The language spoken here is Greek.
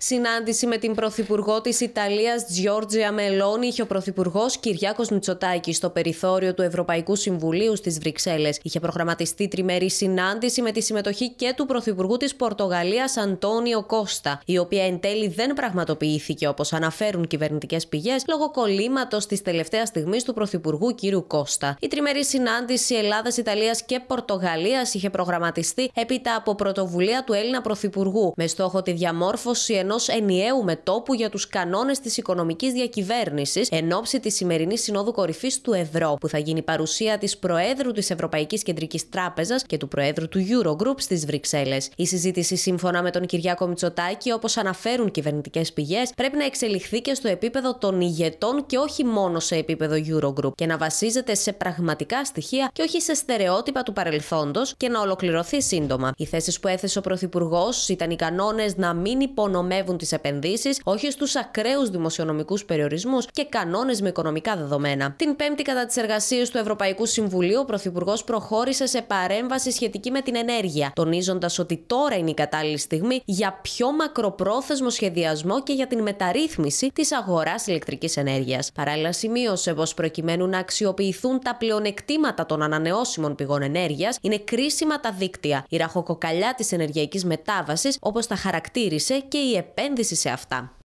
Συνάντηση με την Πρωθυπουργό της Ιταλίας Τζιόρτζια Μελώνη είχε ο Πρωθυπουργός Κυριάκος Μητσοτάκη στο περιθώριο του Ευρωπαϊκού Συμβουλίου στις Βρυξέλλες. Είχε προγραμματιστεί τριμερή συνάντηση με τη συμμετοχή και του Πρωθυπουργού της Πορτογαλίας Αντώνιο Κώστα, η οποία εν τέλει δεν πραγματοποιήθηκε όπως αναφέρουν κυβερνητικές πηγές λόγω κολλήματος της τελευταίας στιγμής του Πρωθυπουργού κ. Κώστα. Η τριμερή συνάντηση Ελλάδας, Ιταλίας και Πορτογαλίας είχε προγραμματιστεί έπειτα από πρωτοβουλία του Έλληνα Πρωθυπουργού με στόχο τη διαμόρφωση Ενός ενιαίου μετόπου για τους κανόνες της οικονομικής διακυβέρνησης εν ώψη της σημερινής Συνόδου κορυφής του Ευρώ, που θα γίνει παρουσία της Προέδρου της Ευρωπαϊκής Κεντρικής Τράπεζας και του Προέδρου του Eurogroup στις Βρυξέλλες. Η συζήτηση σύμφωνα με τον Κυριάκο Μητσοτάκη, όπως αναφέρουν κυβερνητικές πηγές, πρέπει να εξελιχθεί και στο επίπεδο των ηγετών και όχι μόνο σε επίπεδο Eurogroup και να βασίζεται σε πραγματικά στοιχεία και όχι σε στερεότυπα του παρελθόντος και να ολοκληρωθεί σύντομα. Οι θέσεις που έθεσε ο Πρωθυπουργός ήταν οι κανόνες να μην υπονομεύουν τις επενδύσεις, όχι στους ακραίους δημοσιονομικούς περιορισμούς και κανόνες με οικονομικά δεδομένα. Την Πέμπτη, κατά τις εργασίες του Ευρωπαϊκού Συμβουλίου, ο Πρωθυπουργός προχώρησε σε παρέμβαση σχετική με την ενέργεια, τονίζοντας ότι τώρα είναι η κατάλληλη στιγμή για πιο μακροπρόθεσμο σχεδιασμό και για την μεταρρύθμιση της αγοράς ηλεκτρικής ενέργειας. Παράλληλα, σημείωσε πως προκειμένου να αξιοποιηθούν τα πλεονεκτήματα των ανανεώσιμων πηγών ενέργειας, είναι κρίσιμα τα δίκτυα, η ραχοκοκαλιά της ενεργειακής μετάβασης, όπως τα χαρακτήρισε και η επένδυση σε αυτά.